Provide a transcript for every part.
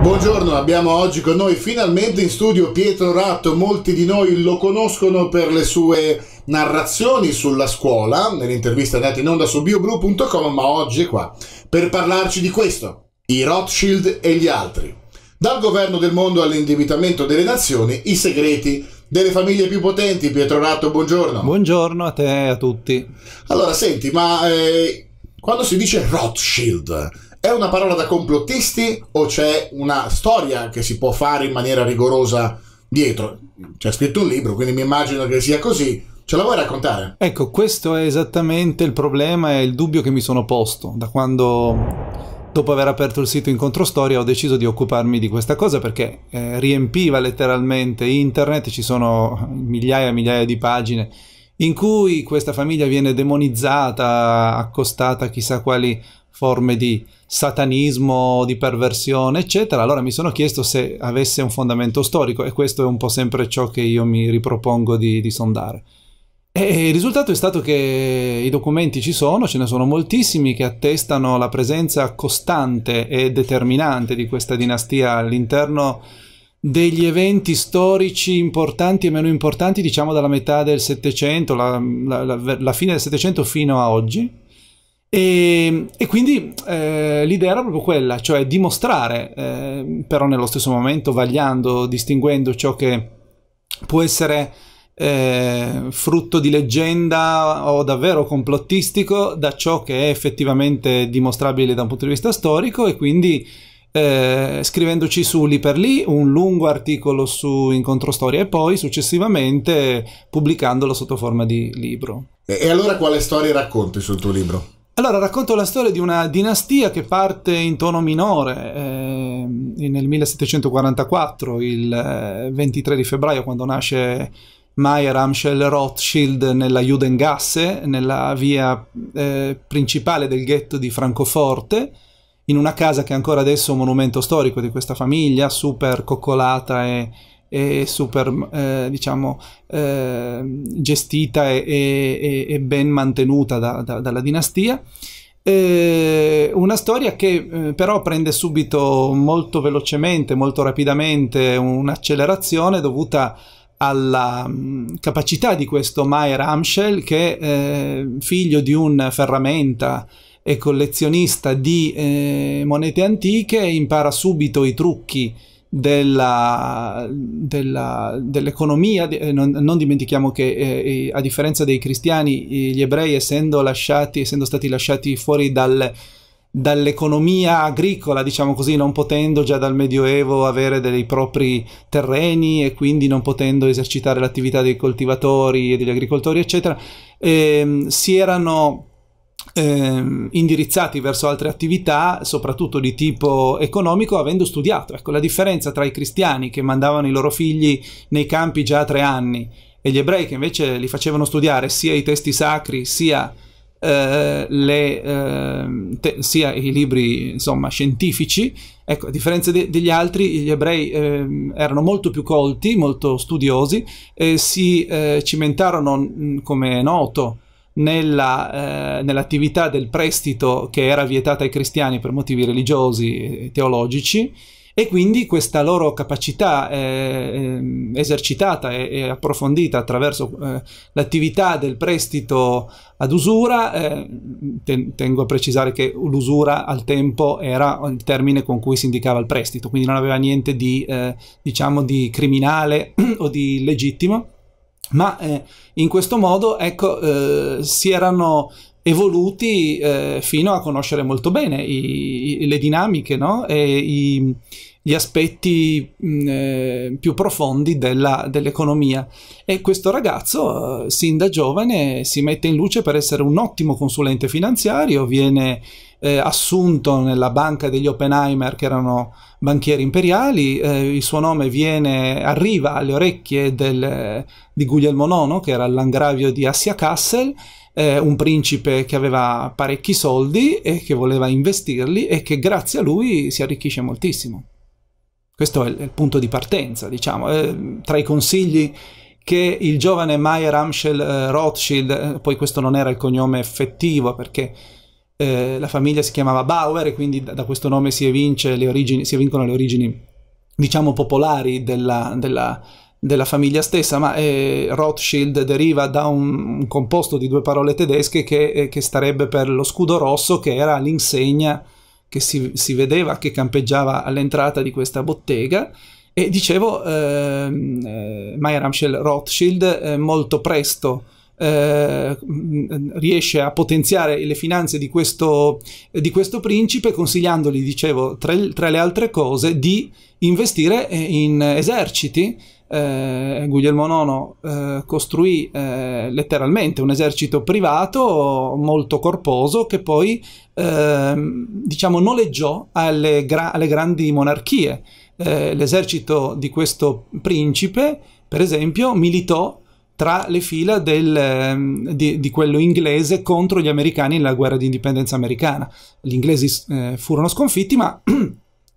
Buongiorno, abbiamo oggi con noi finalmente in studio Pietro Ratto, molti di noi lo conoscono per le sue narrazioni sulla scuola, nell'intervista andata in onda su bioblu.com, ma oggi è qua per parlarci di questo, i Rothschild e gli altri. Dal governo del mondo all'indebitamento delle nazioni, i segreti delle famiglie più potenti. Pietro Ratto, buongiorno. Buongiorno a te e a tutti. Allora, senti, ma eh, quando si dice Rothschild è una parola da complottisti o c'è una storia che si può fare in maniera rigorosa dietro? C'è scritto un libro, quindi mi immagino che sia così. Ce la vuoi raccontare? Ecco, questo è esattamente il problema e il dubbio che mi sono posto da quando dopo aver aperto il sito Incontro Storia ho deciso di occuparmi di questa cosa perché eh, riempiva letteralmente internet, ci sono migliaia e migliaia di pagine in cui questa famiglia viene demonizzata, accostata a chissà quali forme di satanismo, di perversione, eccetera. Allora mi sono chiesto se avesse un fondamento storico e questo è un po' sempre ciò che io mi ripropongo di, di sondare. E il risultato è stato che i documenti ci sono, ce ne sono moltissimi che attestano la presenza costante e determinante di questa dinastia all'interno degli eventi storici importanti e meno importanti, diciamo dalla metà del Settecento, la, la, la, la fine del Settecento fino a oggi e, e quindi eh, l'idea era proprio quella, cioè dimostrare, eh, però nello stesso momento vagliando, distinguendo ciò che può essere eh, frutto di leggenda o davvero complottistico da ciò che è effettivamente dimostrabile da un punto di vista storico e quindi eh, scrivendoci su lì per lì un lungo articolo su Incontro Storia e poi successivamente pubblicandolo sotto forma di libro. E allora quale storia racconti sul tuo libro? Allora, racconto la storia di una dinastia che parte in tono minore eh, nel 1744, il 23 eh, di febbraio, quando nasce Meyer Amschel Rothschild nella Judengasse, nella via eh, principale del ghetto di Francoforte, in una casa che è ancora adesso un monumento storico di questa famiglia, super coccolata e e super eh, diciamo eh, gestita e, e, e, ben mantenuta da, da, dalla dinastia eh, una storia che eh, però prende subito molto velocemente molto rapidamente un'accelerazione dovuta alla mh, mm, capacità di questo Mayer Amschel che eh, figlio di un ferramenta e collezionista di eh, monete antiche impara subito i trucchi della, della, dell'economia, eh, non, non, dimentichiamo che eh, a differenza dei cristiani, gli ebrei essendo, lasciati, essendo stati lasciati fuori dal, dall'economia agricola, diciamo così, non potendo già dal Medioevo avere dei propri terreni e quindi non potendo esercitare l'attività dei coltivatori e degli agricoltori, eccetera, ehm, si erano eh, indirizzati verso altre attività, soprattutto di tipo economico, avendo studiato. Ecco, la differenza tra i cristiani che mandavano i loro figli nei campi già a tre anni e gli ebrei che invece li facevano studiare sia i testi sacri sia, eh, le, eh, te, sia i libri insomma, scientifici, ecco, a differenza de degli altri, gli ebrei eh, erano molto più colti, molto studiosi, si eh, cimentarono, mm, come è noto, nella, eh, nell'attività del prestito che era vietata ai cristiani per motivi religiosi e teologici e quindi questa loro capacità eh, ehm, esercitata e, e, approfondita attraverso eh, l'attività del prestito ad usura, eh, ten- tengo a precisare che l'usura al tempo era il termine con cui si indicava il prestito, quindi non aveva niente di, eh, diciamo, di criminale o di legittimo ma eh, in questo modo ecco, eh, si erano evoluti eh, fino a conoscere molto bene i, i, le dinamiche no? e i, gli aspetti mh, mm, eh, più profondi della, dell'economia. E questo ragazzo, eh, sin da giovane, si mette in luce per essere un ottimo consulente finanziario, viene eh, assunto nella banca degli Oppenheimer che erano banchieri imperiali, eh, il suo nome viene, arriva alle orecchie del, di Guglielmo IX che era il langravio di Assia Kassel, eh, un principe che aveva parecchi soldi e che voleva investirli e che grazie a lui si arricchisce moltissimo. Questo è il, è il punto di partenza, diciamo. Eh, tra i consigli che il giovane Meyer Amschel eh, Rothschild, eh, poi questo non era il cognome effettivo perché eh, la famiglia si chiamava Bauer e quindi da, da questo nome si, le origini, si evincono le origini, diciamo, popolari della, della, della famiglia stessa, ma eh, Rothschild deriva da un, un, composto di due parole tedesche che, eh, che, starebbe per lo scudo rosso, che era l'insegna che si, si vedeva, che campeggiava all'entrata di questa bottega. E dicevo, ehm, eh, eh Rothschild eh, molto presto eh, riesce a potenziare le finanze di questo, di questo principe consigliandogli, dicevo, tra, tra, le altre cose, di investire eh, in eserciti. Eh, Guglielmo IX eh, costruì eh, letteralmente un esercito privato molto corposo che poi ehm, diciamo noleggiò alle, gra alle grandi monarchie. l'esercito di questo principe per esempio, militò tra le fila del, ehm, di, di, quello inglese contro gli americani nella guerra di indipendenza americana. Gli inglesi eh, furono sconfitti, ma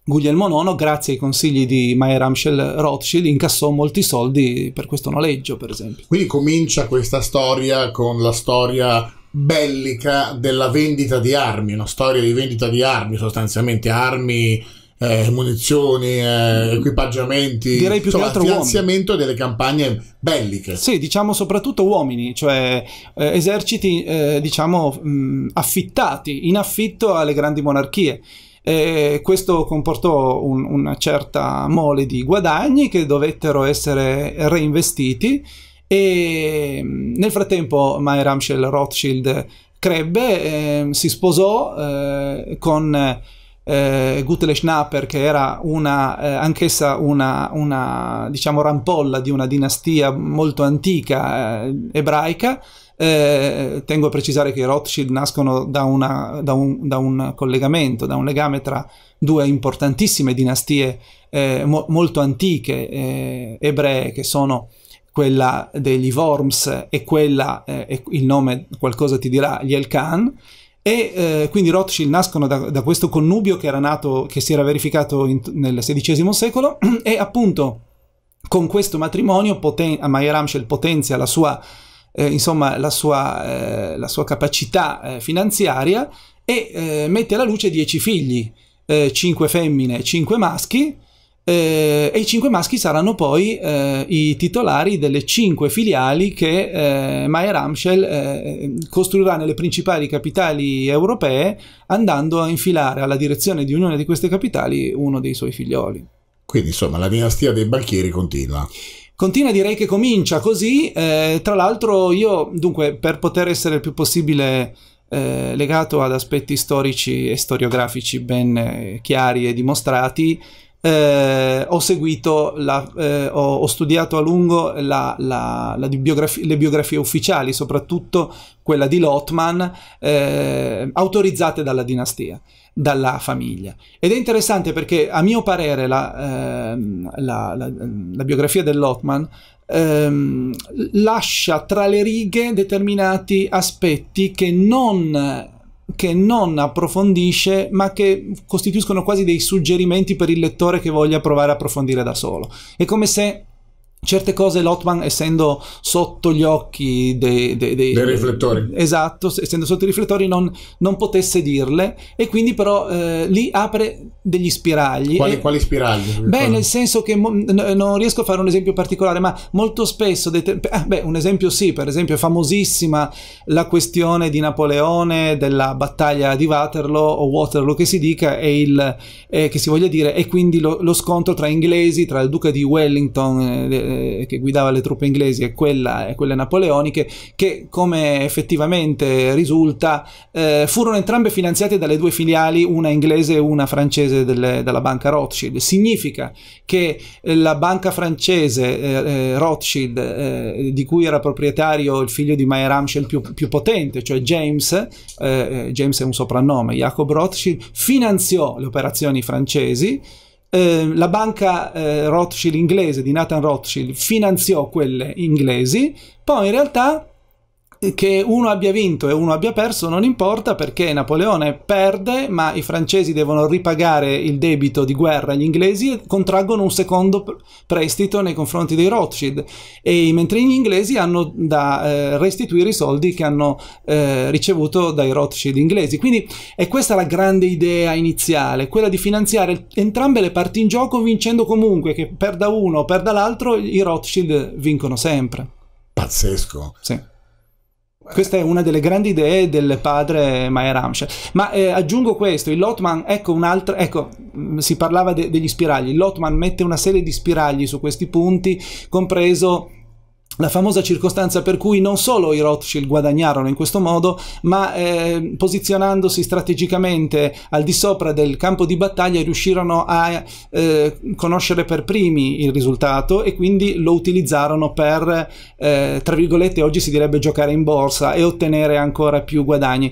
Guglielmo IX, grazie ai consigli di Meyer Amschel Rothschild, incassò molti soldi per questo noleggio, per esempio. Quindi comincia questa storia con la storia bellica della vendita di armi, una storia di vendita di armi sostanzialmente, armi eh, munizioni, eh, equipaggiamenti, direi più insomma, che altro finanziamento uomini. delle campagne belliche. Sì, diciamo soprattutto uomini, cioè eh, eserciti eh, diciamo mh, affittati, in affitto alle grandi monarchie. E questo comportò un, una certa mole di guadagni che dovettero essere reinvestiti e nel frattempo Mai Ramschel Rothschild crebbe, ehm, si sposò eh, con eh, Gutle Schnapper, che era una, eh, anch'essa una, una, diciamo, rampolla di una dinastia molto antica eh, ebraica. Eh, tengo a precisare che i Rothschild nascono da, una, da, un, da, un, collegamento, da un legame tra due importantissime dinastie eh, mo molto antiche eh, ebree, che sono quella degli Worms e quella, eh, il nome qualcosa ti dirà, gli Elkan. E eh, quindi Rothschild nascono da, da questo connubio che, era nato, che si era verificato in, nel XVI secolo e appunto con questo matrimonio poten- Maya Ramschel potenzia la sua, eh, insomma, la sua, eh, la sua capacità eh, finanziaria e eh, mette alla luce dieci figli, eh, cinque femmine e cinque maschi, eh, e i cinque maschi saranno poi eh, i titolari delle cinque filiali che eh, Maier Amschel eh, costruirà nelle principali capitali europee andando a infilare alla direzione di ognuna di queste capitali uno dei suoi figlioli. Quindi insomma la dinastia dei banchieri continua. Continua direi che comincia così, eh, tra l'altro io dunque per poter essere il più possibile eh, legato ad aspetti storici e storiografici ben chiari e dimostrati, eh, ho seguito, la, eh, ho, ho, studiato a lungo la, la, biografi- le biografie ufficiali, soprattutto quella di Lotman, eh, autorizzate dalla dinastia, dalla famiglia. Ed è interessante perché a mio parere la, ehm, biografia dell'Otman ehm, lascia tra le righe determinati aspetti che non che non approfondisce ma che costituiscono quasi dei suggerimenti per il lettore che voglia provare a approfondire da solo. È come se certe cose Lotman essendo sotto gli occhi dei, dei, dei, dei riflettori esatto essendo sotto i riflettori non, non potesse dirle e quindi però eh, lì apre degli spiragli quali, e, quali spiragli? beh quali? nel senso che non riesco a fare un esempio particolare ma molto spesso ah, beh un esempio sì per esempio è famosissima la questione di Napoleone della battaglia di Waterloo o Waterloo che si dica e il eh, che si voglia dire e quindi lo, lo, scontro tra inglesi tra il duca di Wellington eh, eh, che guidava le truppe inglesi e, quella, e, quelle napoleoniche, che come effettivamente risulta eh, furono entrambe finanziate dalle due filiali, una inglese e una francese delle, della banca Rothschild. Significa che eh, la banca francese eh, Rothschild, di cui era proprietario il figlio di Mayer Amschel più, più potente, cioè James, James è un soprannome, Jacob Rothschild, finanziò le operazioni francesi Ehm, la banca eh, Rothschild inglese di Nathan Rothschild finanziò quelle inglesi, poi in realtà che uno abbia vinto e uno abbia perso non importa perché Napoleone perde, ma i francesi devono ripagare il debito di guerra agli inglesi e contraggono un secondo prestito nei confronti dei Rothschild, e, mentre gli inglesi hanno da eh, restituire i soldi che hanno eh, ricevuto dai Rothschild inglesi. Quindi è questa la grande idea iniziale, quella di finanziare entrambe le parti in gioco vincendo comunque, che perda uno o perda l'altro, i Rothschild vincono sempre. Pazzesco. Sì. Questa è una delle grandi idee del padre Maya Ramsha. Ma eh, aggiungo questo, il Lotman, ecco un altro, ecco, mm, si parlava de degli spiragli, il Lotman mette una serie di spiragli su questi punti, compreso la famosa circostanza per cui non solo i Rothschild guadagnarono in questo modo, ma eh, posizionandosi strategicamente al di sopra del campo di battaglia riuscirono a eh, conoscere per primi il risultato e quindi lo utilizzarono per, eh, tra virgolette, oggi si direbbe giocare in borsa e ottenere ancora più guadagni.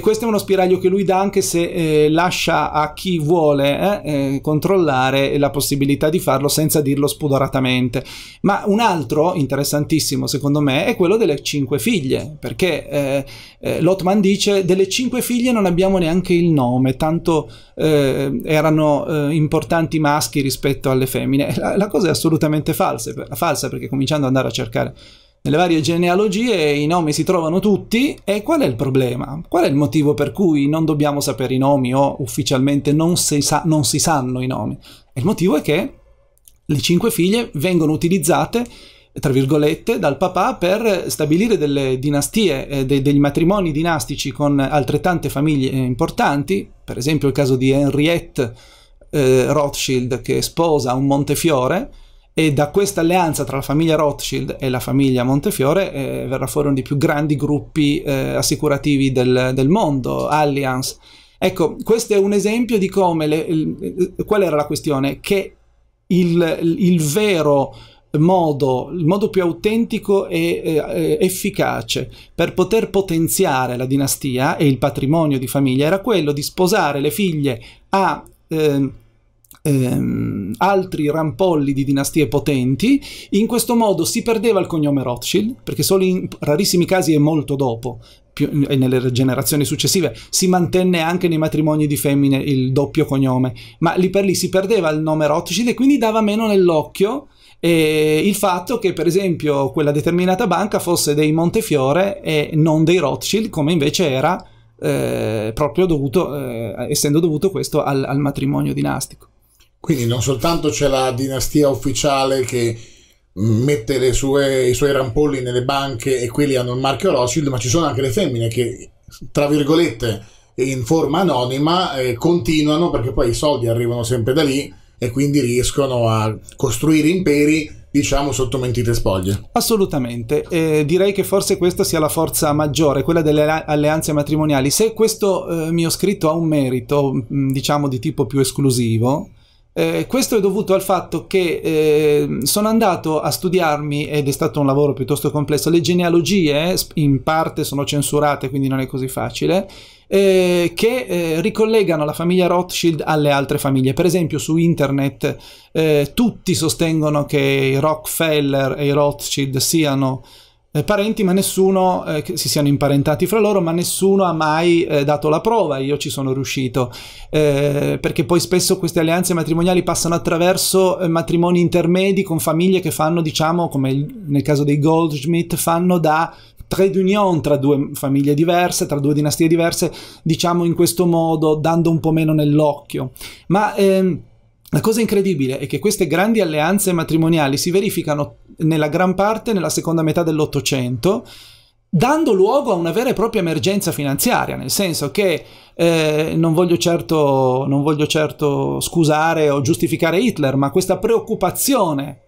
questo è uno spiraglio che lui dà anche se eh, lascia a chi vuole eh, eh, controllare la possibilità di farlo senza dirlo spudoratamente. Ma un altro interessante interessantissimo secondo me è quello delle cinque figlie, perché eh, eh, Lotman dice delle cinque figlie non abbiamo neanche il nome, tanto eh, erano eh, importanti maschi rispetto alle femmine. La, la cosa è assolutamente falsa, falsa, perché cominciando ad andare a cercare nelle varie genealogie i nomi si trovano tutti e qual è il problema? Qual è il motivo per cui non dobbiamo sapere i nomi o ufficialmente non si, sa, non si sanno i nomi? Il motivo è che le cinque figlie vengono utilizzate tra virgolette, dal papà per stabilire delle dinastie, eh, de- degli matrimoni dinastici con altrettante famiglie eh, importanti, per esempio il caso di Henriette eh, Rothschild che sposa un Montefiore, e da questa alleanza tra la famiglia Rothschild e la famiglia Montefiore eh, verrà fuori uno dei più grandi gruppi eh, assicurativi del, del, mondo, Allianz. Ecco, questo è un esempio di come... Le, il, qual era la questione? Che il, il vero modo, il modo più autentico e efficace per poter potenziare la dinastia e il patrimonio di famiglia era quello di sposare le figlie a ehm, ehm, altri rampolli di dinastie potenti. In questo modo si perdeva il cognome Rothschild, perché solo in rarissimi casi e molto dopo più, e nelle generazioni successive si mantenne anche nei matrimoni di femmine il doppio cognome, ma lì per lì si perdeva il nome Rothschild e quindi dava meno nell'occhio e il fatto che per esempio quella determinata banca fosse dei Montefiore e non dei Rothschild come invece era eh, proprio dovuto, eh, essendo dovuto questo al, al, matrimonio dinastico. Quindi non soltanto c'è la dinastia ufficiale che mette sue, i suoi rampolli nelle banche e quelli hanno il marchio Rothschild, ma ci sono anche le femmine che, tra virgolette, in forma anonima eh, continuano perché poi i soldi arrivano sempre da lì e quindi riescono a costruire imperi diciamo sotto mentite spoglie. Assolutamente, eh, direi che forse questa sia la forza maggiore, quella delle alleanze matrimoniali. Se questo eh, mio scritto ha un merito, mm, diciamo di tipo più esclusivo, eh, questo è dovuto al fatto che eh, sono andato a studiarmi, ed è stato un lavoro piuttosto complesso, le genealogie, eh, in parte sono censurate, quindi non è così facile, eh, che eh, ricollegano la famiglia Rothschild alle altre famiglie. Per esempio su internet eh, tutti sostengono che i Rockefeller e i Rothschild siano eh, parenti, ma nessuno eh, si siano imparentati fra loro, ma nessuno ha mai eh, dato la prova. Io ci sono riuscito eh, perché poi spesso queste alleanze matrimoniali passano attraverso eh, matrimoni intermedi con famiglie che fanno, diciamo, come nel caso dei Goldschmidt, fanno da trade union tra due famiglie diverse, tra due dinastie diverse, diciamo in questo modo, dando un po' meno nell'occhio. Ma ehm, la cosa incredibile è che queste grandi alleanze matrimoniali si verificano nella gran parte nella seconda metà dell'Ottocento, dando luogo a una vera e propria emergenza finanziaria, nel senso che eh, non, voglio certo, non voglio certo scusare o giustificare Hitler, ma questa preoccupazione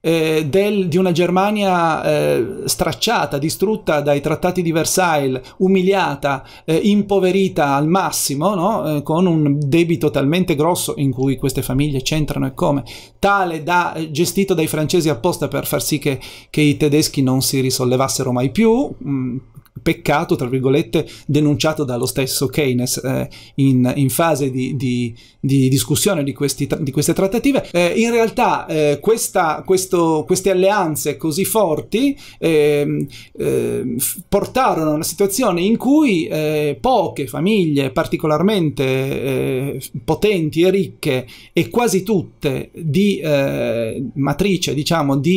eh, del, di una Germania eh, stracciata, distrutta dai trattati di Versailles, umiliata, eh, impoverita al massimo, no? Eh, con un debito talmente grosso in cui queste famiglie c'entrano e come, tale da, eh, gestito dai francesi apposta per far sì che, che i tedeschi non si risollevassero mai più, mh, mm, peccato, tra virgolette, denunciato dallo stesso Keynes eh, in, in, fase di, di, di discussione di, questi, di, queste trattative. Eh, in realtà eh, questa, questo, queste alleanze così forti ehm, ehm, portarono a una situazione in cui eh, poche famiglie particolarmente eh, potenti e ricche e quasi tutte di eh, matrice, diciamo, di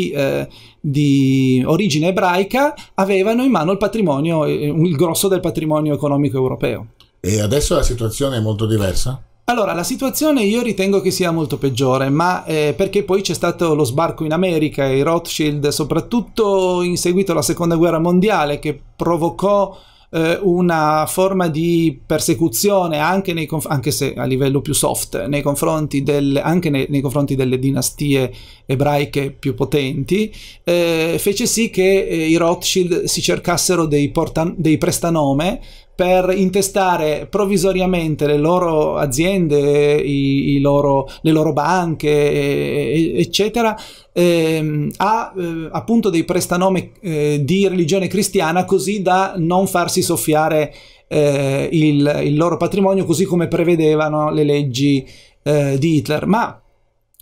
di origine ebraica avevano in mano il patrimonio, eh, il grosso del patrimonio economico europeo. E adesso la situazione è molto diversa? Allora, la situazione io ritengo che sia molto peggiore, ma eh, perché poi c'è stato lo sbarco in America e i Rothschild, soprattutto in seguito alla seconda guerra mondiale, che provocò eh, una forma di persecuzione anche, nei conf- anche se a livello più soft nei confronti del, anche nei, nei confronti delle dinastie ebraiche più potenti eh, fece sì che eh, i Rothschild si cercassero dei, portan- dei prestanome per intestare provvisoriamente le loro aziende, i, i loro, le loro banche, eccetera, ehm, a eh, appunto dei prestanomi eh, di religione cristiana così da non farsi soffiare eh, il, il, loro patrimonio, così come prevedevano le leggi eh, di Hitler. Ma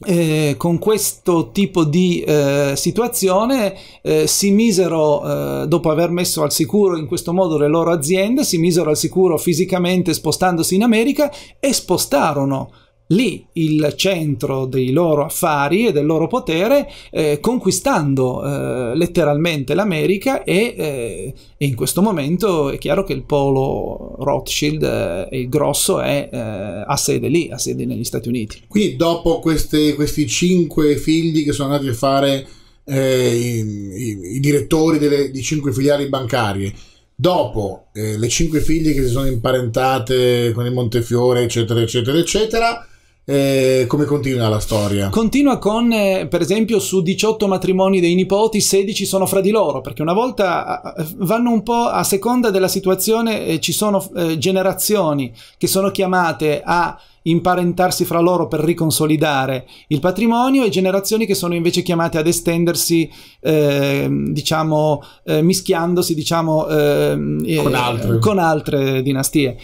eh, con questo tipo di eh, situazione eh, si misero, eh, dopo aver messo al sicuro in questo modo le loro aziende, si misero al sicuro fisicamente spostandosi in America e spostarono lì il centro dei loro affari e del loro potere, eh, conquistando eh, letteralmente l'America e, eh, e, in questo momento è chiaro che il polo Rothschild, eh, il grosso, è, eh, a sede lì, a sede negli Stati Uniti. Quindi dopo queste, questi cinque figli che sono andati a fare eh, i, i, i, direttori delle, di cinque filiali bancarie, dopo le cinque figlie che si sono imparentate con il Montefiore, eccetera, eccetera, eccetera, eh, come continua la storia? Continua con, eh, per esempio, su 18 matrimoni dei nipoti, 16 sono fra di loro, perché una volta eh, eh, vanno un po' a seconda della situazione, eh, ci sono eh, generazioni che sono chiamate a imparentarsi fra loro per riconsolidare il patrimonio e generazioni che sono invece chiamate ad estendersi, eh, diciamo, eh, mischiandosi, diciamo, ehm, eh, con, altre. con altre dinastie.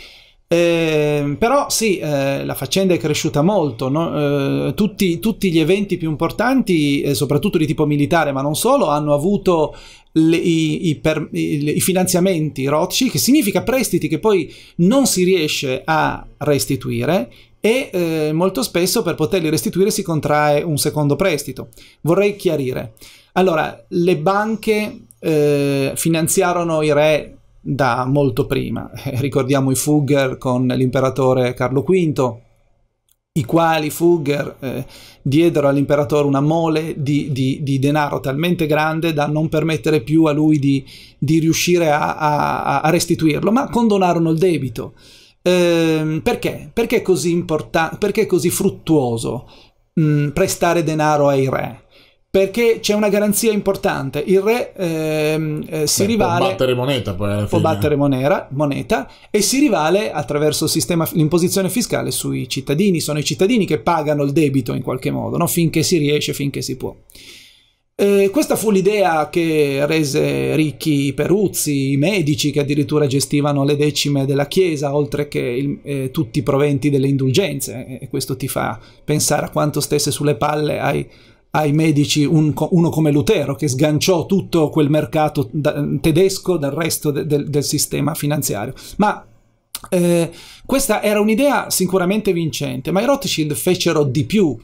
Eh, però sì, eh, la faccenda è cresciuta molto, no? eh, tutti, tutti, gli eventi più importanti, eh, soprattutto di tipo militare, ma non solo, hanno avuto le, i, i, per, i, i, finanziamenti Rothschild, che significa prestiti che poi non si riesce a restituire e eh, molto spesso per poterli restituire si contrae un secondo prestito. Vorrei chiarire. Allora, le banche eh, finanziarono i re da molto prima. Ricordiamo i Fugger con l'imperatore Carlo V, i quali Fugger eh, diedero all'imperatore una mole di, di, di, denaro talmente grande da non permettere più a lui di, di riuscire a, a, a, restituirlo, ma condonarono il debito. Ehm, perché? Perché è così, importante, perché è così fruttuoso mh, mm, prestare denaro ai re? perché c'è una garanzia importante. Il re ehm, eh, si Beh, rivale. Può battere moneta poi alla fine. Può battere monera, moneta e si rivale attraverso sistema, l'imposizione fiscale sui cittadini. Sono i cittadini che pagano il debito in qualche modo, no? finché si riesce, finché si può. Eh, questa fu l'idea che rese ricchi i Peruzzi, i medici che addirittura gestivano le decime della Chiesa, oltre che il, eh, tutti i proventi delle indulgenze, e questo ti fa pensare a quanto stesse sulle palle ai ai medici un, uno come Lutero che sganciò tutto quel mercato da, tedesco dal resto de, de, del sistema finanziario. Ma eh, questa era un'idea sicuramente vincente, ma i Rothschild fecero di più.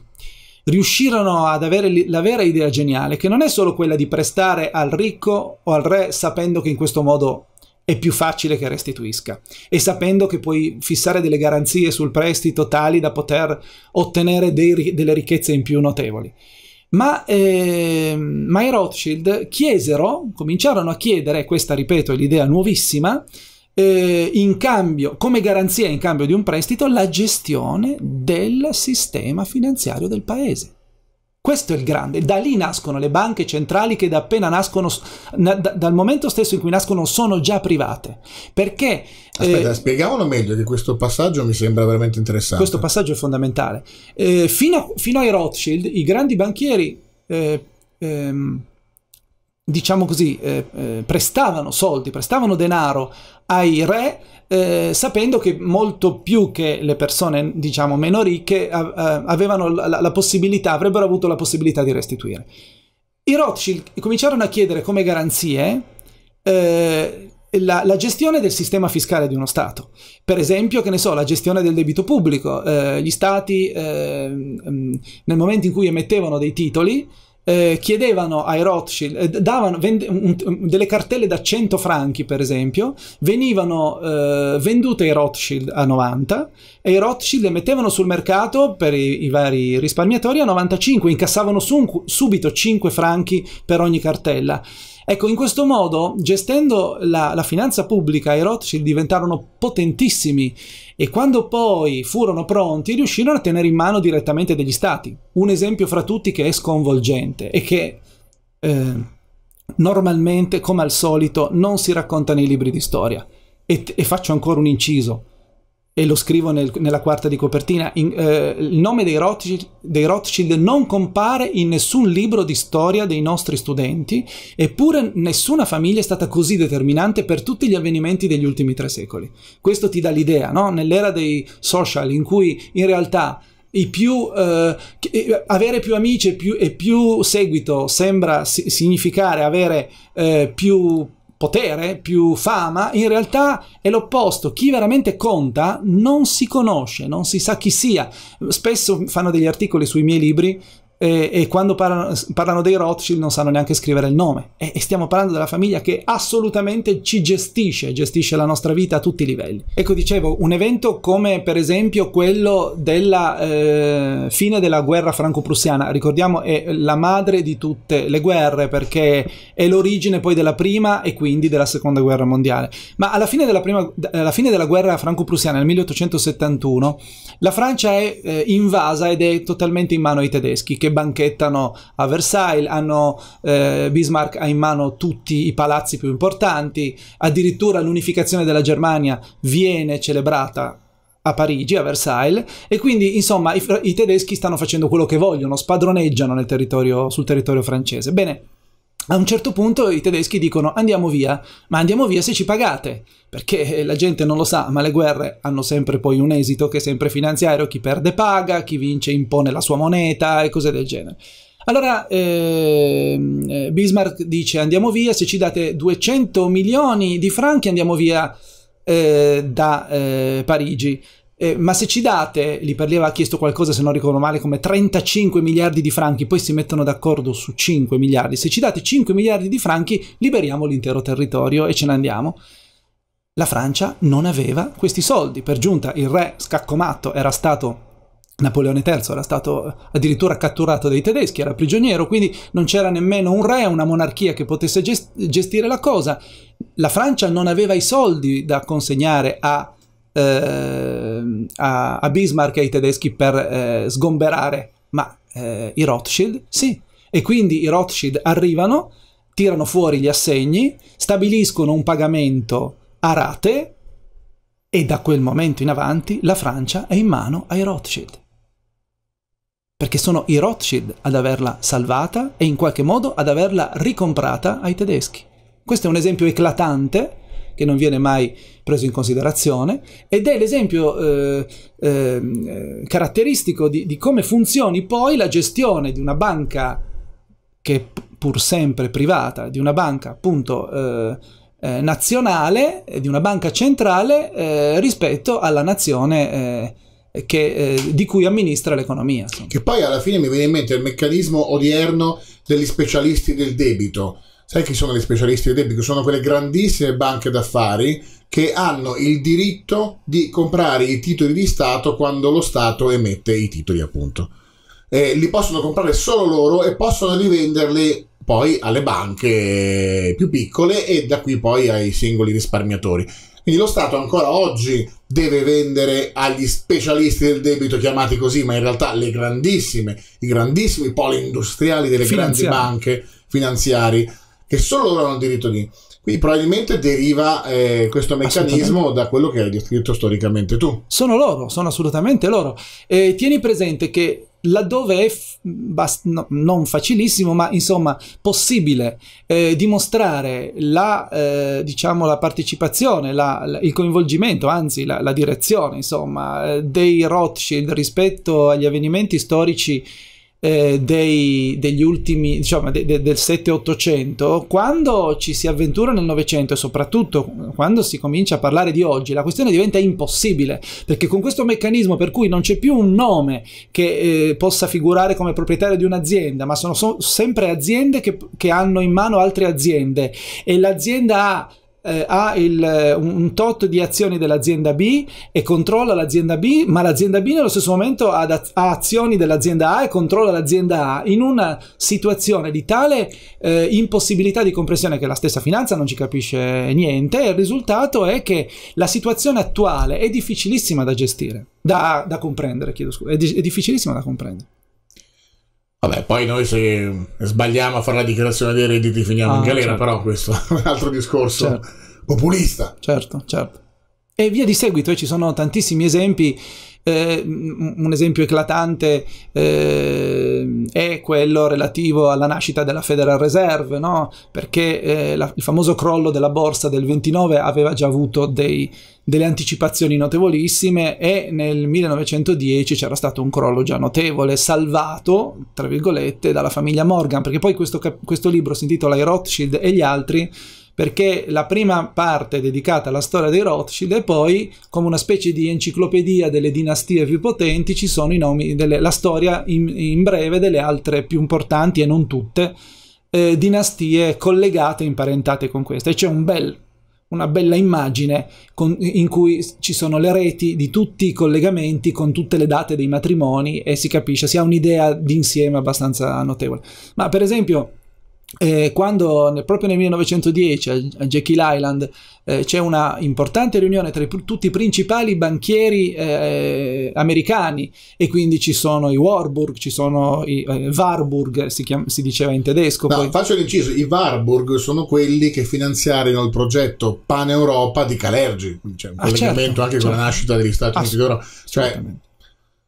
Riuscirono ad avere la vera idea geniale, che non è solo quella di prestare al ricco o al re sapendo che in questo modo è più facile che restituisca e sapendo che puoi fissare delle garanzie sul prestito tali da poter ottenere dei, delle ricchezze in più notevoli ma, eh, ma i Rothschild chiesero, cominciarono a chiedere, questa ripeto è l'idea nuovissima, eh, in cambio, come garanzia in cambio di un prestito, la gestione del sistema finanziario del paese. Questo è il grande, da lì nascono le banche centrali che da appena nascono, da, dal momento stesso in cui nascono sono già private. Perché... Aspetta, eh, spiegavano meglio che questo passaggio mi sembra veramente interessante. Questo passaggio è fondamentale. Eh, fino, fino, ai Rothschild i grandi banchieri... Eh, ehm, diciamo così, eh, eh, prestavano soldi, prestavano denaro ai re, eh, sapendo che molto più che le persone, diciamo, meno ricche, avevano la, la, possibilità, avrebbero avuto la possibilità di restituire. I Rothschild cominciarono a chiedere come garanzie eh, la, la, gestione del sistema fiscale di uno Stato. Per esempio, che ne so, la gestione del debito pubblico. Eh, gli Stati, eh, mm, nel momento in cui emettevano dei titoli, eh, chiedevano ai Rothschild, eh, davano vende, un, delle cartelle da 100 franchi per esempio, venivano eh, vendute ai Rothschild a 90 e i Rothschild le mettevano sul mercato per i, i vari risparmiatori a 95, incassavano su, subito 5 franchi per ogni cartella. Ecco, in questo modo, gestendo la, la finanza pubblica, i Rothschild diventarono potentissimi e quando poi furono pronti riuscirono a tenere in mano direttamente degli stati. Un esempio fra tutti che è sconvolgente e che eh, normalmente, come al solito, non si racconta nei libri di storia. E, e faccio ancora un inciso e lo scrivo nel, nella quarta di copertina, in, eh, il nome dei Rothschild, dei Rothschild, non compare in nessun libro di storia dei nostri studenti, eppure nessuna famiglia è stata così determinante per tutti gli avvenimenti degli ultimi tre secoli. Questo ti dà l'idea, no? Nell'era dei social, in cui in realtà più, eh, eh, avere più amici e più, e più seguito sembra significare avere eh, più potere, più fama, in realtà è l'opposto. Chi veramente conta non si conosce, non si sa chi sia. Spesso fanno degli articoli sui miei libri e, e quando parlano, parlano, dei Rothschild non sanno neanche scrivere il nome. E, e, stiamo parlando della famiglia che assolutamente ci gestisce, gestisce la nostra vita a tutti i livelli. Ecco, dicevo, un evento come per esempio quello della eh, fine della guerra franco-prussiana, ricordiamo è la madre di tutte le guerre perché è l'origine poi della prima e quindi della seconda guerra mondiale. Ma alla fine della, prima, alla fine della guerra franco-prussiana nel 1871 la Francia è eh, invasa ed è totalmente in mano ai tedeschi che banchettano a Versailles, hanno eh, Bismarck ha in mano tutti i palazzi più importanti, addirittura l'unificazione della Germania viene celebrata a Parigi, a Versailles, e quindi insomma i, i tedeschi stanno facendo quello che vogliono, spadroneggiano territorio, sul territorio francese. Bene, a un certo punto i tedeschi dicono andiamo via, ma andiamo via se ci pagate, perché la gente non lo sa, ma le guerre hanno sempre poi un esito che è sempre finanziario, chi perde paga, chi vince impone la sua moneta e cose del genere. Allora ehm, eh, Bismarck dice andiamo via se ci date 200 milioni di franchi andiamo via eh, da eh, Parigi. Eh, ma se ci date, lì per lì aveva chiesto qualcosa, se non ricordo male, come 35 miliardi di franchi, poi si mettono d'accordo su 5 miliardi. Se ci date 5 miliardi di franchi, liberiamo l'intero territorio e ce ne andiamo. La Francia non aveva questi soldi. Per giunta, il re scaccomatto era stato Napoleone III era stato addirittura catturato dai tedeschi, era prigioniero, quindi non c'era nemmeno un re, una monarchia che potesse gestire la cosa. La Francia non aveva i soldi da consegnare a eh, a, a, Bismarck e ai tedeschi per eh, sgomberare, ma eh, i Rothschild sì. E quindi i Rothschild arrivano, tirano fuori gli assegni, stabiliscono un pagamento a rate e da quel momento in avanti la Francia è in mano ai Rothschild. Perché sono i Rothschild ad averla salvata e in qualche modo ad averla ricomprata ai tedeschi. Questo è un esempio eclatante che non viene mai preso in considerazione ed è l'esempio eh, eh, caratteristico di, di come funzioni poi la gestione di una banca che è pur sempre privata, di una banca appunto eh, eh, nazionale, eh, di una banca centrale eh, rispetto alla nazione eh, che, eh, di cui amministra l'economia. Che poi alla fine mi viene in mente il meccanismo odierno degli specialisti del debito Sai chi sono gli specialisti del debito? Sono quelle grandissime banche d'affari che hanno il diritto di comprare i titoli di Stato quando lo Stato emette i titoli, appunto. E li possono comprare solo loro e possono rivenderli poi alle banche più piccole e da qui poi ai singoli risparmiatori. Quindi lo Stato ancora oggi deve vendere agli specialisti del debito, chiamati così, ma in realtà le grandissime, i grandissimi poli industriali delle grandi banche finanziarie che solo loro hanno il diritto di... Quindi probabilmente deriva eh, questo meccanismo da quello che hai descritto storicamente tu. Sono loro, sono assolutamente loro. Eh, tieni presente che laddove è f- bas- no, non facilissimo, ma insomma possibile eh, dimostrare la, eh, diciamo, la partecipazione, la, la, il coinvolgimento, anzi la, direzione insomma, eh, dei Rothschild rispetto agli avvenimenti storici eh, dei, degli ultimi, diciamo, de, de, del 7-800, quando ci si avventura nel Novecento e soprattutto quando si comincia a parlare di oggi, la questione diventa impossibile, perché con questo meccanismo per cui non c'è più un nome che eh, possa figurare come proprietario di un'azienda, ma sono, sono sempre aziende che, che hanno in mano altre aziende e l'azienda ha eh, ha il, un tot di azioni dell'azienda B e controlla l'azienda B, ma l'azienda B nello stesso momento ha, ha azioni dell'azienda A e controlla l'azienda A in una situazione di tale eh, impossibilità di comprensione che la stessa finanza non ci capisce niente e il risultato è che la situazione attuale è difficilissima da gestire, da, da comprendere, chiedo scusa, è, di, è difficilissima da comprendere. Vabbè, poi noi se sbagliamo a fare la dichiarazione dei redditi finiamo ah, in galera, certo. però questo è un altro discorso certo. populista. Certo, certo. E via di seguito, eh, ci sono tantissimi esempi eh, un esempio eclatante eh, è quello relativo alla nascita della Federal Reserve, no? perché eh, la, il famoso crollo della borsa del 29 aveva già avuto dei, delle anticipazioni notevolissime e nel 1910 c'era stato un crollo già notevole, salvato, tra virgolette, dalla famiglia Morgan, perché poi questo, questo libro si intitola I Rothschild e gli altri, perché la prima parte è dedicata alla storia dei Rothschild e poi, come una specie di enciclopedia delle dinastie più potenti, ci sono i nomi, delle, la storia in, in breve delle altre più importanti e non tutte, eh, dinastie collegate, imparentate con questa. E c'è un bel una bella immagine con, in cui ci sono le reti di tutti i collegamenti con tutte le date dei matrimoni e si capisce, si ha un'idea d'insieme abbastanza notevole. Ma per esempio e quando proprio nel 1910 a Jekyll Island eh, c'è una importante riunione tra i, tutti i principali banchieri eh, eh, americani e quindi ci sono i Warburg, ci sono i eh, Warburg, si, chiama, si, diceva in tedesco. No, poi... Faccio l'inciso, i Warburg sono quelli che finanziarono il progetto Pan Europa di Calergi, cioè un ah, certo, collegamento certo, anche certo. con la certo. nascita degli Stati Uniti d'Europa. Cioè,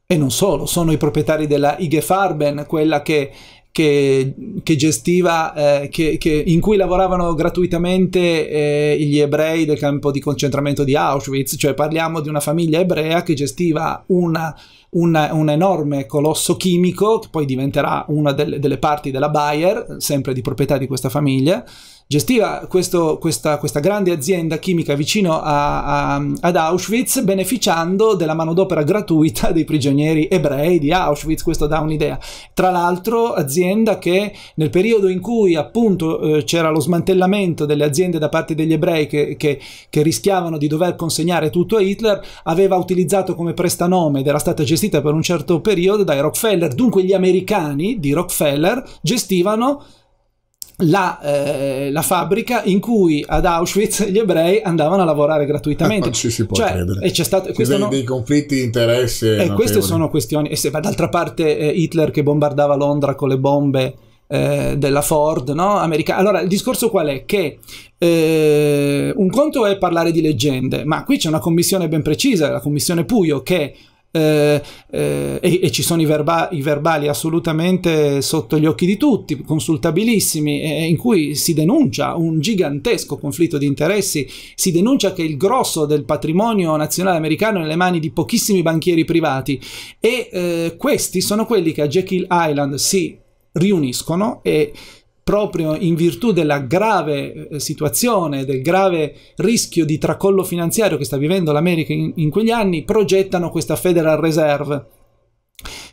e non solo, sono i proprietari della IG Farben, quella che che, che gestiva, eh, che, che, in cui lavoravano gratuitamente eh, gli ebrei del campo di concentramento di Auschwitz, cioè parliamo di una famiglia ebrea che gestiva una, una, un enorme colosso chimico che poi diventerà una delle, delle parti della Bayer, sempre di proprietà di questa famiglia, Gestiva questo, questa, questa, grande azienda chimica vicino a, a, ad Auschwitz beneficiando della manodopera gratuita dei prigionieri ebrei di Auschwitz, questo dà un'idea. Tra l'altro azienda che nel periodo in cui appunto eh, c'era lo smantellamento delle aziende da parte degli ebrei che, che, che, rischiavano di dover consegnare tutto a Hitler, aveva utilizzato come prestanome ed era stata gestita per un certo periodo dai Rockefeller, dunque gli americani di Rockefeller gestivano la, eh, la, fabbrica in cui ad Auschwitz gli ebrei andavano a lavorare gratuitamente. Eh, non ci si può cioè, credere. E c'è stato c'è dei, no... dei, conflitti di interesse. E eh, queste sono questioni. E se, d'altra parte eh, Hitler che bombardava Londra con le bombe eh, della Ford no? americana. Allora il discorso qual è? Che eh, un conto è parlare di leggende, ma qui c'è una commissione ben precisa, la commissione Puglio, che eh, eh, e, e, ci sono i, verba i, verbali assolutamente sotto gli occhi di tutti, consultabilissimi, eh, in cui si denuncia un gigantesco conflitto di interessi, si denuncia che il grosso del patrimonio nazionale americano è nelle mani di pochissimi banchieri privati e eh, questi sono quelli che a Jekyll Island si riuniscono e proprio in virtù della grave eh, situazione, del grave rischio di tracollo finanziario che sta vivendo l'America in, in quegli anni, progettano questa Federal Reserve.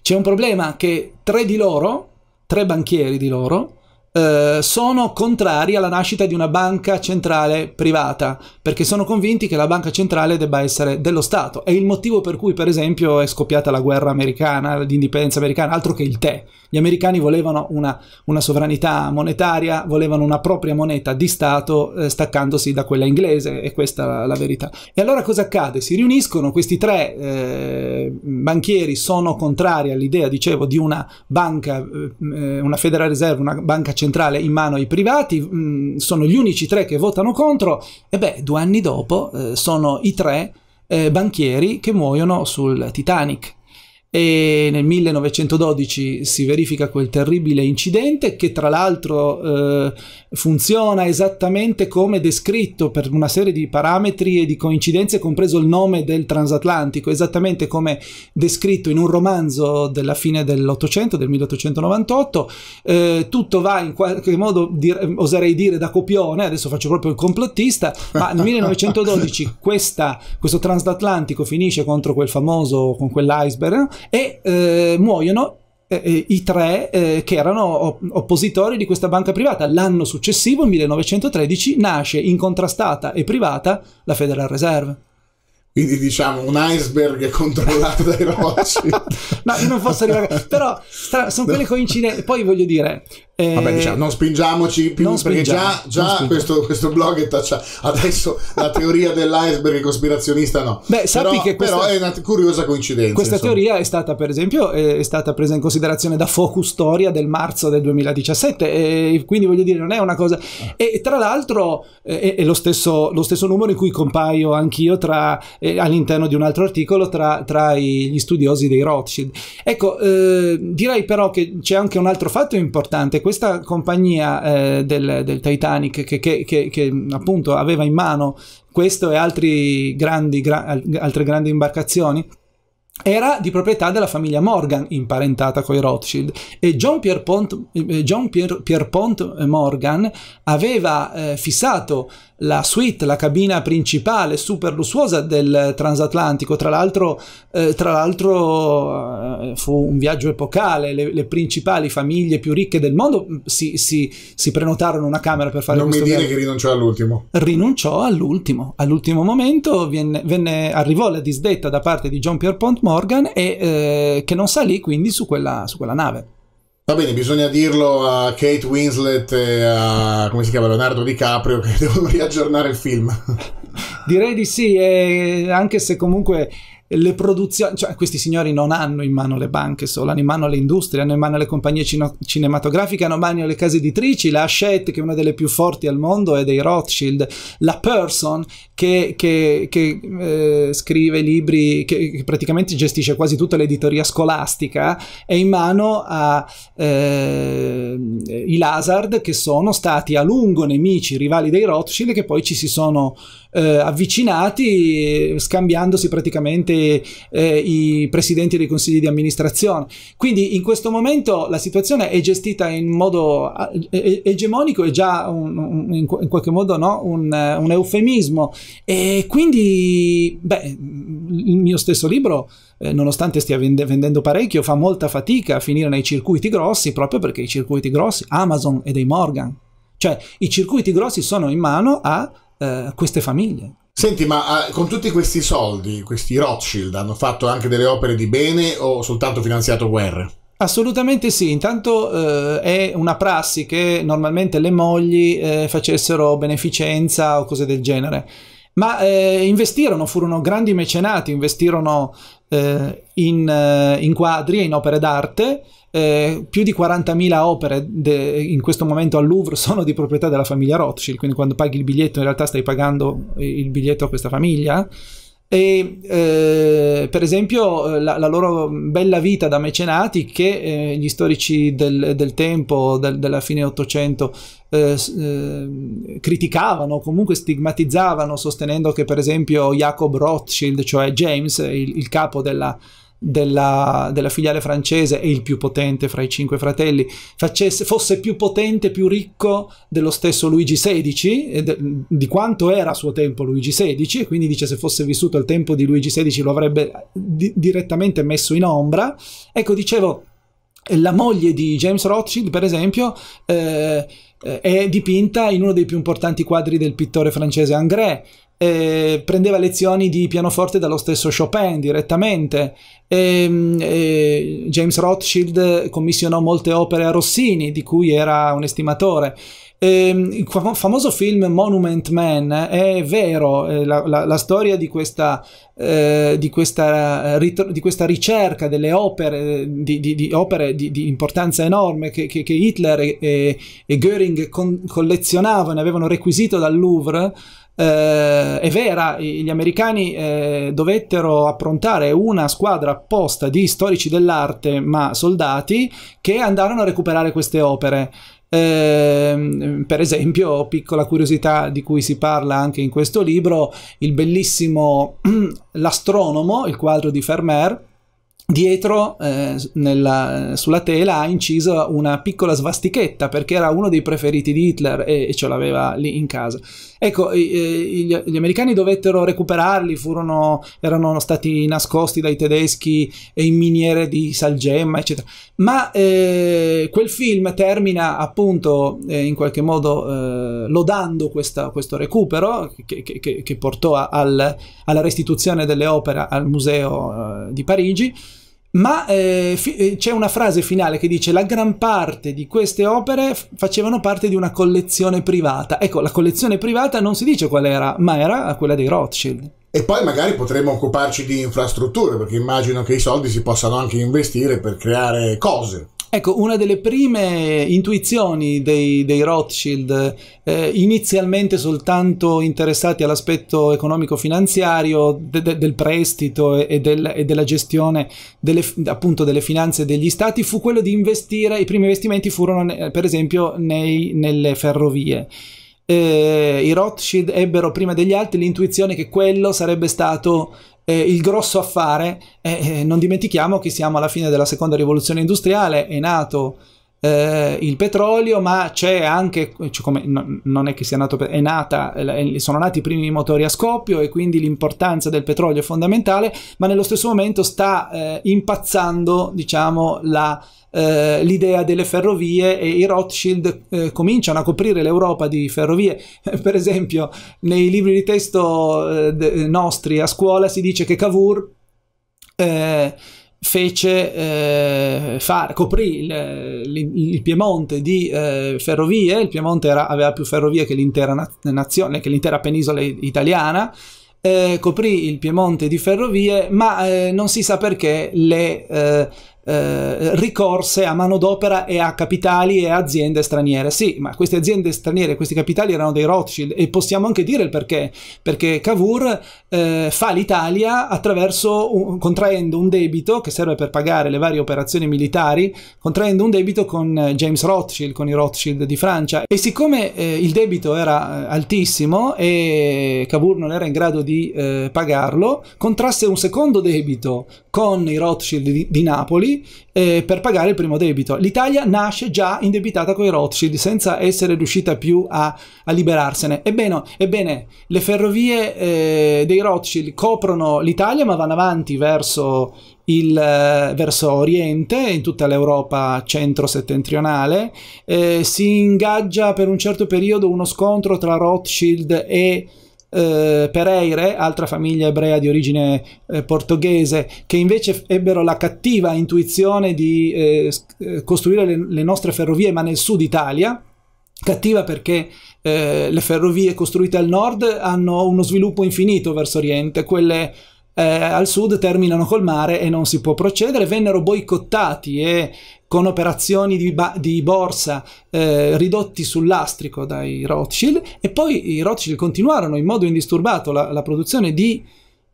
C'è un problema che tre di loro, tre banchieri di loro, eh, sono contrari alla nascita di una banca centrale privata perché sono convinti che la banca centrale debba essere dello Stato. È il motivo per cui, per esempio, è scoppiata la guerra americana, l'indipendenza americana, altro che il tè. Gli americani volevano una, una sovranità monetaria, volevano una propria moneta di Stato eh, staccandosi da quella inglese e questa è la, la verità. E allora cosa accade? Si riuniscono questi tre eh, banchieri, sono contrari all'idea, dicevo, di una banca, eh, eh, una Federal Reserve, una banca centrale centrale in mano ai privati, mh, mm, sono gli unici tre che votano contro e beh, due anni dopo eh, sono i tre eh, banchieri che muoiono sul Titanic e nel 1912 si verifica quel terribile incidente che tra l'altro eh, funziona esattamente come descritto per una serie di parametri e di coincidenze, compreso il nome del transatlantico, esattamente come descritto in un romanzo della fine dell'Ottocento, del 1898. Eh, tutto va in qualche modo, dire, oserei dire, da copione, adesso faccio proprio il complottista, ma nel 1912 questa, questo transatlantico finisce contro quel famoso, con quell'iceberg, e eh, muoiono eh, eh, i tre eh, che erano oppositori di questa banca privata. L'anno successivo, 1913, nasce incontrastata e privata la Federal Reserve. Quindi diciamo un iceberg controllato dai rocci. no, io non posso arrivare. Però sono quelle coincidenze. Poi voglio dire, eh, Vabbè, diciamo, non spingiamoci più non perché già, già questo, questo, blog è tacciato. Adesso la teoria dell'iceberg cospirazionista no. Beh, sappi però, che questa, però è una curiosa coincidenza. Questa insomma. teoria è stata, per esempio, è stata presa in considerazione da Focus Storia del marzo del 2017. E quindi voglio dire, non è una cosa. Ah. E tra l'altro eh, è, è lo, stesso, lo, stesso, numero in cui compaio anch'io tra, eh, all'interno di un altro articolo tra, tra gli studiosi dei Rothschild. Ecco, eh, direi però che c'è anche un altro fatto importante questa compagnia eh, del, del, Titanic che, che, che, che appunto aveva in mano questo e altri grandi, gra altre grandi imbarcazioni era di proprietà della famiglia Morgan, imparentata coi Rothschild, e John Pierpont, eh, John Pierpont Morgan aveva eh, fissato la suite, la cabina principale super lussuosa del transatlantico. Tra l'altro, eh, tra l'altro eh, fu un viaggio epocale. Le, le, principali famiglie più ricche del mondo mm, si, si, si prenotarono una camera per fare non questo Non mi dire viaggio. che rinunciò all'ultimo. Rinunciò all'ultimo. All'ultimo momento venne, venne, arrivò la disdetta da parte di John Pierpont Morgan e eh, che non salì quindi su quella, su quella nave. Va bene, bisogna dirlo a Kate Winslet e a come si chiama Leonardo DiCaprio che devono riaggiornare il film. Direi di sì, anche se comunque le produzioni, cioè questi signori non hanno in mano le banche solo, hanno in mano le industrie, hanno in mano le compagnie cino- cinematografiche, hanno in mano le case editrici, la Hachette che è una delle più forti al mondo è dei Rothschild, la Person che, che, che eh, scrive libri, che, che, praticamente gestisce quasi tutta l'editoria scolastica, è in mano ai eh, Lazard che sono stati a lungo nemici, rivali dei Rothschild che poi ci si sono eh, avvicinati, scambiandosi praticamente eh, i presidenti dei consigli di amministrazione. Quindi in questo momento la situazione è gestita in modo eh, eh, egemonico, è già un, un, in qualche modo no? un, eh, un eufemismo. E quindi, beh, il mio stesso libro. Eh, nonostante stia vende vendendo parecchio, fa molta fatica a finire nei circuiti grossi proprio perché i circuiti grossi, Amazon e dei Morgan, cioè i circuiti grossi sono in mano a eh, queste famiglie. Senti, ma eh, con tutti questi soldi, questi Rothschild hanno fatto anche delle opere di bene o soltanto finanziato guerre? Assolutamente sì, intanto eh, è una prassi che normalmente le mogli eh, facessero beneficenza o cose del genere ma eh, investirono, furono grandi mecenati, investirono eh, in, eh, in, quadri e in opere d'arte. Eh, più di 40.000 opere de, in questo momento al Louvre sono di proprietà della famiglia Rothschild, quindi quando paghi il biglietto in realtà stai pagando il biglietto a questa famiglia e eh, per esempio eh, la, la, loro bella vita da mecenati che eh, gli storici del, del tempo, del, della fine Ottocento, eh, eh criticavano, comunque stigmatizzavano, sostenendo che per esempio Jacob Rothschild, cioè James, il, il capo della, della, della, filiale francese e il più potente fra i cinque fratelli facesse, fosse più potente, più ricco dello stesso Luigi XVI, de, di quanto era a suo tempo Luigi XVI, e quindi dice se fosse vissuto al tempo di Luigi XVI lo avrebbe eh, di, direttamente messo in ombra. Ecco, dicevo, la moglie di James Rothschild, per esempio, eh, eh è dipinta in uno dei più importanti quadri del pittore francese André, eh, prendeva lezioni di pianoforte dallo stesso Chopin direttamente, e, mm, e James Rothschild commissionò molte opere a Rossini, di cui era un estimatore. E, mm, il famoso film Monument Man è vero, è la, la, la, storia di questa, eh, di, questa, di questa, ricerca delle opere di, di opere importanza enorme che, che, che Hitler e, e Göring con, collezionavano e avevano requisito dal Louvre eh, è vera, gli americani eh, dovettero approntare una squadra apposta di storici dell'arte, ma soldati, che andarono a recuperare queste opere. Eh, per esempio, piccola curiosità di cui si parla anche in questo libro, il bellissimo L'astronomo, il quadro di Vermeer, dietro eh, nella, sulla tela ha inciso una piccola svastichetta perché era uno dei preferiti di Hitler e, e ce l'aveva lì in casa. Ecco, i, eh, gli, gli, americani dovettero recuperarli, furono, erano stati nascosti dai tedeschi in miniere di salgemma, eccetera. Ma eh, quel film termina appunto eh, in qualche modo eh, lodando questa, questo recupero che, che, che portò al, alla restituzione delle opere al museo eh, di Parigi ma eh, fi- eh, c'è una frase finale che dice la gran parte di queste opere f- facevano parte di una collezione privata. Ecco, la collezione privata non si dice qual era, ma era quella dei Rothschild. E poi magari potremmo occuparci di infrastrutture, perché immagino che i soldi si possano anche investire per creare cose. Ecco, una delle prime intuizioni dei, dei Rothschild, eh, inizialmente soltanto interessati all'aspetto economico-finanziario de, de, del prestito e, e, del, e della gestione delle, appunto delle finanze degli stati, fu quello di investire, i primi investimenti furono per esempio nei, nelle ferrovie. Eh, I Rothschild ebbero prima degli altri l'intuizione che quello sarebbe stato eh, il grosso affare, eh, non dimentichiamo che siamo alla fine della seconda rivoluzione industriale, è nato eh, il petrolio, ma c'è anche, cioè come, no, non è che sia nato, è nata, sono nati i primi motori a scoppio e quindi l'importanza del petrolio è fondamentale, ma nello stesso momento sta eh, impazzando, diciamo, la eh, l'idea delle ferrovie e i Rothschild eh, cominciano a coprire l'Europa di ferrovie. per esempio, nei libri di testo eh, de- nostri a scuola si dice che Cavour eh, fece eh, far, coprì il, il, il Piemonte di eh, ferrovie, il Piemonte era, aveva più ferrovie che l'intera nazione, che l'intera penisola italiana, eh, coprì il Piemonte di ferrovie, ma eh, non si sa perché le eh, ricorse a manodopera e a capitali e aziende straniere. Sì, ma queste aziende straniere, questi capitali erano dei Rothschild e possiamo anche dire il perché, perché Cavour eh, fa l'Italia attraverso un, contraendo un debito che serve per pagare le varie operazioni militari, contraendo un debito con James Rothschild, con i Rothschild di Francia e siccome eh, il debito era eh, altissimo e Cavour non era in grado di eh, pagarlo, contrasse un secondo debito con i Rothschild di, di Napoli eh, per pagare il primo debito. L'Italia nasce già indebitata con i Rothschild senza essere riuscita più a, a liberarsene. Ebbene, ebbene, le ferrovie eh, dei Rothschild coprono l'Italia ma vanno avanti verso, il, eh, verso oriente, in tutta l'Europa centro-settentrionale. Eh, si ingaggia per un certo periodo uno scontro tra Rothschild e eh, Pereire, altra famiglia ebrea di origine eh, portoghese, che invece ebbero la cattiva intuizione di eh, eh, costruire le, le nostre ferrovie, ma nel sud Italia, cattiva perché eh, le ferrovie costruite al nord hanno uno sviluppo infinito verso oriente, quelle eh, al sud terminano col mare e non si può procedere, vennero boicottati e con operazioni di, di borsa eh, ridotti sul lastrico dai Rothschild e poi i Rothschild continuarono in modo indisturbato la, la produzione di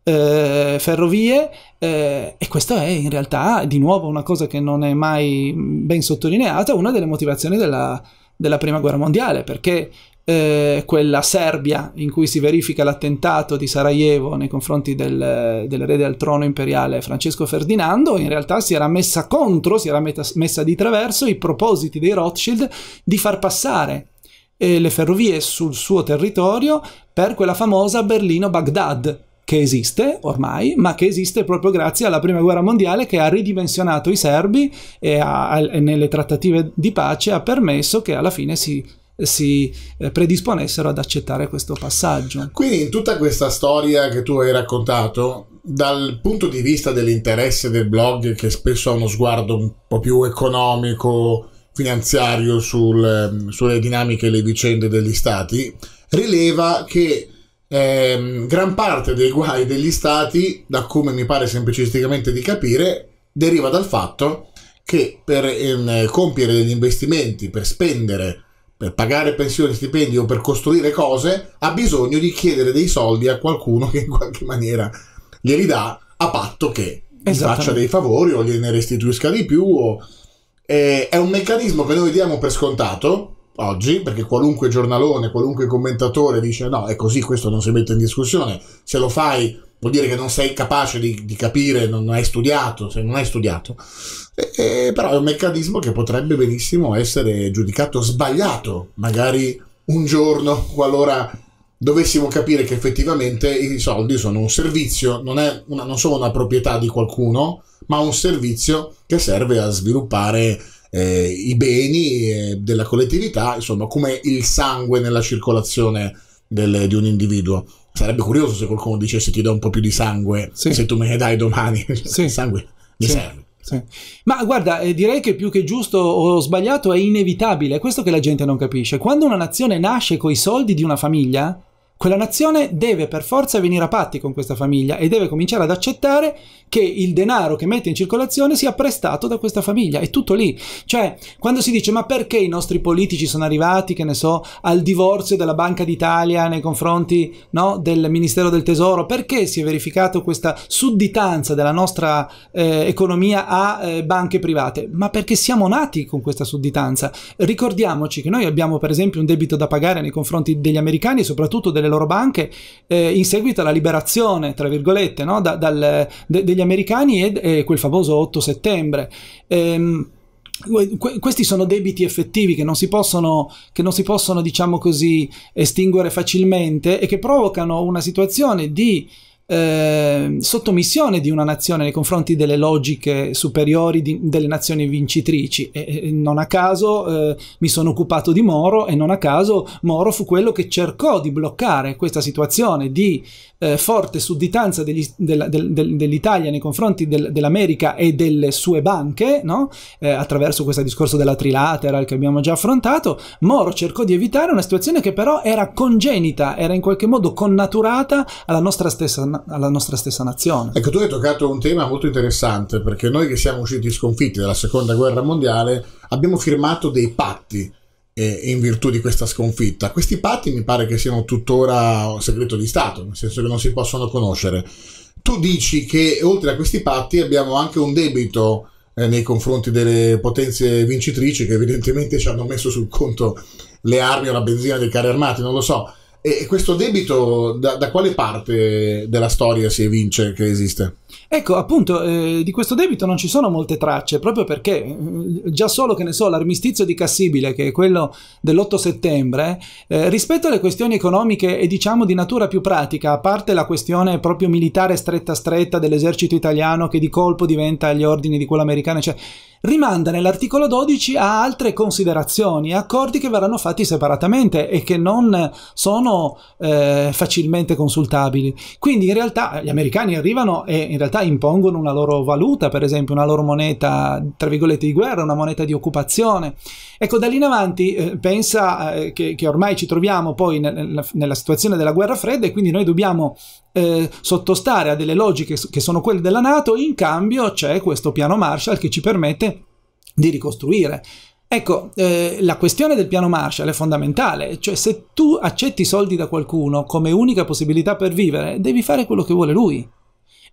eh, ferrovie eh, e questa è in realtà di nuovo una cosa che non è mai ben sottolineata, una delle motivazioni della, della prima guerra mondiale perché eh, quella Serbia in cui si verifica l'attentato di Sarajevo nei confronti del, dell'erede al trono imperiale Francesco Ferdinando, in realtà si era messa contro, si era messa di traverso i propositi dei Rothschild di far passare eh, le ferrovie sul suo territorio per quella famosa Berlino-Baghdad che esiste ormai, ma che esiste proprio grazie alla prima guerra mondiale che ha ridimensionato i serbi e, ha, e nelle trattative di pace ha permesso che alla fine si si eh, predisponessero ad accettare questo passaggio. Quindi in tutta questa storia che tu hai raccontato, dal punto di vista dell'interesse del blog, che spesso ha uno sguardo un po' più economico, finanziario sul, ehm, sulle dinamiche e le vicende degli stati, rileva che ehm, gran parte dei guai degli stati, da come mi pare semplicisticamente di capire, deriva dal fatto che per ehm, compiere degli investimenti, per spendere per pagare pensioni, stipendi o per costruire cose, ha bisogno di chiedere dei soldi a qualcuno che in qualche maniera glieli dà a patto che gli faccia dei favori o gliene restituisca di più. O... Eh, è un meccanismo che noi diamo per scontato oggi, perché qualunque giornalone, qualunque commentatore dice no, è così, questo non si mette in discussione, se lo fai vuol dire che non sei capace di, di capire, non hai studiato, se non hai studiato, e, e, però è un meccanismo che potrebbe benissimo essere giudicato sbagliato, magari un giorno, qualora dovessimo capire che effettivamente i soldi sono un servizio, non, una, non sono una proprietà di qualcuno, ma un servizio che serve a sviluppare eh, i beni eh, della collettività, insomma come il sangue nella circolazione del, di un individuo Sarebbe curioso se qualcuno dicesse ti do un po' più di sangue, sì. se tu me ne dai domani, sì. il sangue mi sì. serve. Sì. Ma guarda, eh, direi che più che giusto o sbagliato è inevitabile, è questo che la gente non capisce. Quando una nazione nasce coi soldi di una famiglia, quella nazione deve per forza venire a patti con questa famiglia e deve cominciare ad accettare che il denaro che mette in circolazione sia prestato da questa famiglia. È tutto lì. Cioè, quando si dice ma perché i nostri politici sono arrivati, che ne so, al divorzio della Banca d'Italia nei confronti no, del Ministero del Tesoro, perché si è verificata questa sudditanza della nostra eh, economia a eh, banche private? Ma perché siamo nati con questa sudditanza. Ricordiamoci che noi abbiamo per esempio un debito da pagare nei confronti degli americani e soprattutto delle delle loro banche eh, in seguito alla liberazione, tra virgolette, no? da, dal, de, degli americani e, e, quel famoso 8 settembre. Ehm, questi sono debiti effettivi che non si possono, non si possono diciamo così, estinguere facilmente e che provocano una situazione di Ehm, sottomissione di una nazione nei confronti delle logiche superiori di, delle nazioni vincitrici e, e non a caso eh, mi sono occupato di Moro e non a caso Moro fu quello che cercò di bloccare questa situazione di eh, forte sudditanza dell'Italia del, dell nei confronti del, dell'America e delle sue banche no? Eh, attraverso questo discorso della trilateral che abbiamo già affrontato Moro cercò di evitare una situazione che però era congenita era in qualche modo connaturata alla nostra stessa nazione alla nostra stessa nazione. Ecco, tu hai toccato un tema molto interessante perché noi che siamo usciti sconfitti dalla seconda guerra mondiale abbiamo firmato dei patti eh, in virtù di questa sconfitta. Questi patti mi pare che siano tuttora segreto di Stato, nel senso che non si possono conoscere. Tu dici che oltre a questi patti abbiamo anche un debito eh, nei confronti delle potenze vincitrici che evidentemente ci hanno messo sul conto le armi o la benzina dei carri armati, non lo so. E questo debito da, da quale parte della storia si evince che esiste? Ecco, appunto, eh, di questo debito non ci sono molte tracce, proprio perché eh, già solo, che ne so, l'armistizio di Cassibile, che è quello dell'8 settembre, eh, rispetto alle questioni economiche e diciamo di natura più pratica, a parte la questione proprio militare stretta stretta dell'esercito italiano che di colpo diventa agli ordini di quello americano, cioè, rimanda nell'articolo 12 a altre considerazioni, accordi che verranno fatti separatamente e che non sono eh, facilmente consultabili. Quindi in realtà gli americani arrivano e in realtà impongono una loro valuta, per esempio una loro moneta, tra virgolette, di guerra, una moneta di occupazione. Ecco, da lì in avanti eh, pensa eh, che, che, ormai ci troviamo poi nella, nella, situazione della guerra fredda e quindi noi dobbiamo eh, sottostare a delle logiche che sono quelle della Nato, in cambio c'è questo piano Marshall che ci permette di ricostruire. Ecco, eh, la questione del piano Marshall è fondamentale, cioè se tu accetti soldi da qualcuno come unica possibilità per vivere, devi fare quello che vuole lui.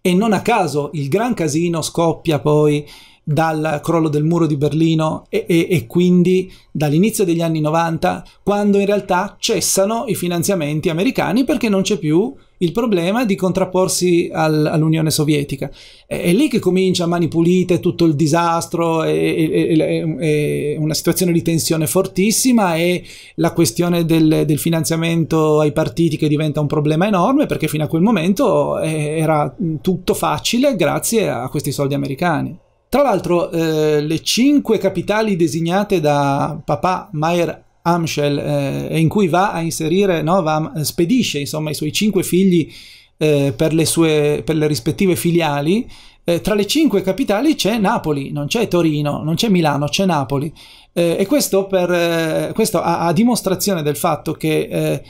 E non a caso il gran casino scoppia poi dal crollo del muro di Berlino e, e, e, quindi dall'inizio degli anni 90, quando in realtà cessano i finanziamenti americani perché non c'è più il problema di contrapporsi al, all'Unione Sovietica. È, è, lì che comincia a mani pulite tutto il disastro, e una situazione di tensione fortissima e la questione del, del, finanziamento ai partiti che diventa un problema enorme perché fino a quel momento eh, era tutto facile grazie a questi soldi americani. Tra l'altro, eh, le cinque capitali designate da papà Mayer Amschel, eh, in cui va a inserire, no, va, eh, spedisce insomma, i suoi cinque figli eh, per, le sue, per, le rispettive filiali. Eh, tra le cinque capitali c'è Napoli, non c'è Torino, non c'è Milano, c'è Napoli. Eh, e questo, per, eh, questo a, a, dimostrazione del fatto che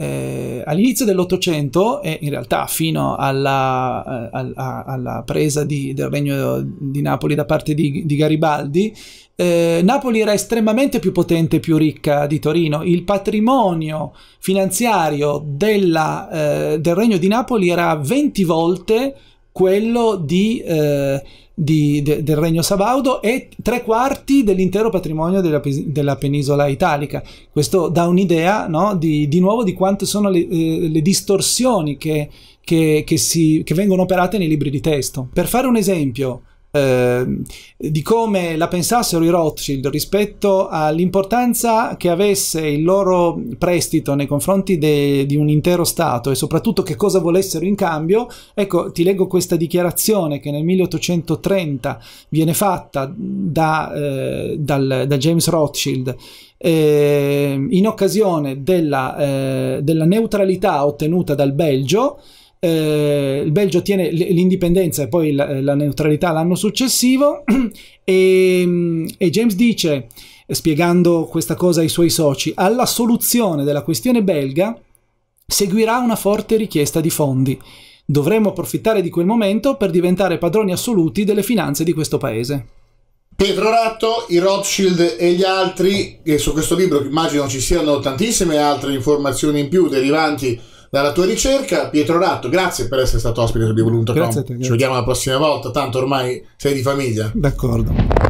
eh, all'inizio dell'Ottocento e in realtà fino alla, eh, alla, alla presa di, del regno di Napoli da parte di, di Garibaldi, eh, Napoli era estremamente più potente e più ricca di Torino. Il patrimonio finanziario della, eh, del regno di Napoli era 20 volte più quello di, eh, di, de, del Regno Sabaudo e tre quarti dell'intero patrimonio della, della penisola italica. Questo dà un'idea no? di, di, nuovo di quante sono le, eh, le distorsioni che, che, che, si, che vengono operate nei libri di testo. Per fare un esempio, Ehm, di come la pensassero i Rothschild rispetto all'importanza che avesse il loro prestito nei confronti de, di un intero Stato e soprattutto che cosa volessero in cambio, ecco ti leggo questa dichiarazione che nel 1830 viene fatta da, eh, dal, da James Rothschild. Eh, in occasione della, eh, della neutralità ottenuta dal Belgio, eh, il Belgio ottiene l'indipendenza e poi la, eh, la neutralità l'anno successivo e, e James dice, spiegando questa cosa ai suoi soci, alla soluzione della questione belga seguirà una forte richiesta di fondi. Dovremmo approfittare di quel momento per diventare padroni assoluti delle finanze di questo paese. Pietro Ratto, i Rothschild e gli altri, e su questo libro immagino ci siano tantissime altre informazioni in più derivanti dalla tua ricerca. Pietro Ratto, grazie per essere stato ospite su Divoluto.com. Ci vediamo la prossima volta, tanto ormai sei di famiglia. D'accordo.